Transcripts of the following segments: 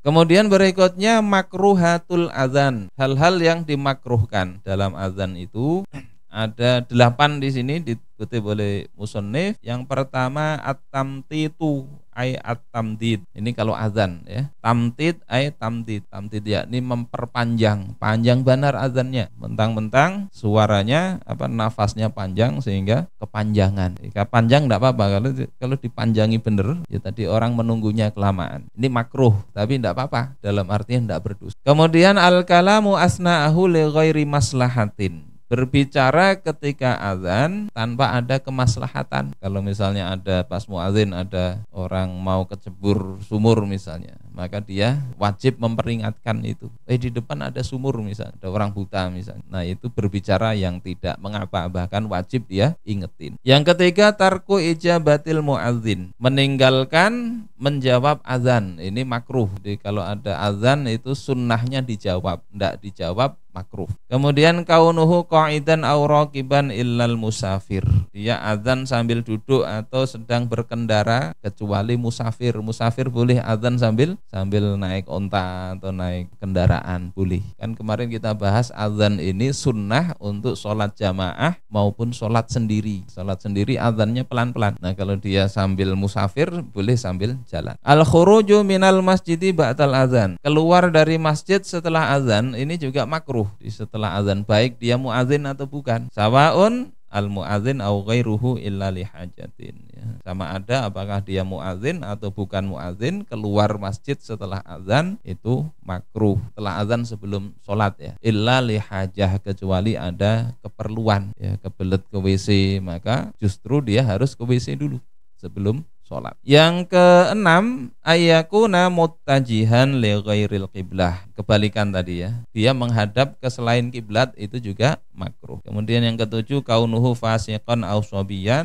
Kemudian berikutnya makruhatul azan, hal-hal yang dimakruhkan dalam azan itu ada delapan di sini dikutip oleh musonif. Yang pertama atam titu ay at tamdid. Ini kalau azan ya. Tamtid ay tamdid. Tamtid ya ini memperpanjang. Panjang benar azannya. Mentang-mentang suaranya apa nafasnya panjang sehingga kepanjangan. Jika panjang enggak apa-apa kalau kalau dipanjangi bener ya tadi orang menunggunya kelamaan. Ini makruh tapi enggak apa-apa dalam artinya enggak berdosa. Kemudian al kalamu asna'ahu li ghairi maslahatin berbicara ketika azan tanpa ada kemaslahatan. Kalau misalnya ada pas muazin ada orang mau kecebur sumur misalnya, maka dia wajib memperingatkan itu. Eh di depan ada sumur misalnya, ada orang buta misalnya. Nah, itu berbicara yang tidak mengapa bahkan wajib dia ingetin. Yang ketiga tarku ijabatil muazin, meninggalkan menjawab azan. Ini makruh. Jadi kalau ada azan itu sunnahnya dijawab, tidak dijawab makruh. Kemudian kaunuhu qaidan aw raqiban illal musafir. Dia azan sambil duduk atau sedang berkendara kecuali musafir. Musafir boleh azan sambil sambil naik onta atau naik kendaraan boleh. Kan kemarin kita bahas azan ini sunnah untuk sholat jamaah maupun sholat sendiri. Sholat sendiri azannya pelan-pelan. Nah kalau dia sambil musafir boleh sambil jalan. Al khuruju minal masjidi ba'dal azan. Keluar dari masjid setelah azan ini juga makruh setelah azan baik dia muazin atau bukan sawaun al muazin au ghairuhu illa li hajatin ya. sama ada apakah dia muazin atau bukan muazin keluar masjid setelah azan itu makruh setelah azan sebelum sholat ya illa li hajah kecuali ada keperluan ya kebelet ke WC maka justru dia harus ke WC dulu sebelum sholat. Yang keenam, ayakuna mutajihan li ghairil qiblah. Kebalikan tadi ya. Dia menghadap ke selain kiblat itu juga makruh. Kemudian yang ketujuh, kaunuhu fasiqan au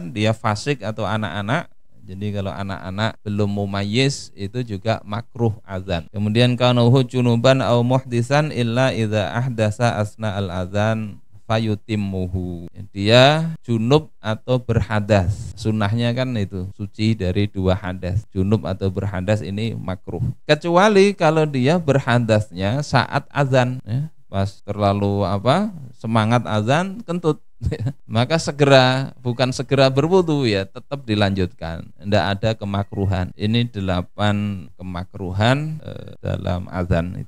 dia fasik atau anak-anak jadi kalau anak-anak belum mumayyiz itu juga makruh azan. Kemudian kanuhu junuban au muhdisan illa idza ahdasa asna al azan fayutimuhu dia junub atau berhadas sunnahnya kan itu suci dari dua hadas junub atau berhadas ini makruh kecuali kalau dia berhadasnya saat azan ya, pas terlalu apa semangat azan kentut maka segera bukan segera berwudu ya tetap dilanjutkan tidak ada kemakruhan ini delapan kemakruhan eh, dalam azan itu